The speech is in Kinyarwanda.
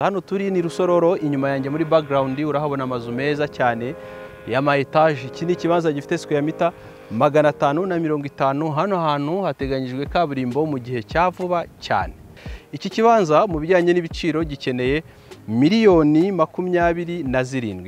hano turi ni rusororo inyuma yanjye muri background urahabona amazu meza cyane ya etaje iki ni ikibanza gifite square mita magana atanu na mirongo itanu hano hantu hateganyijwe kaburimbo mu gihe cya vuba cyane iki kibanza mu bijyanye n'ibiciro gikeneye miliyoni makumyabiri na zirindwi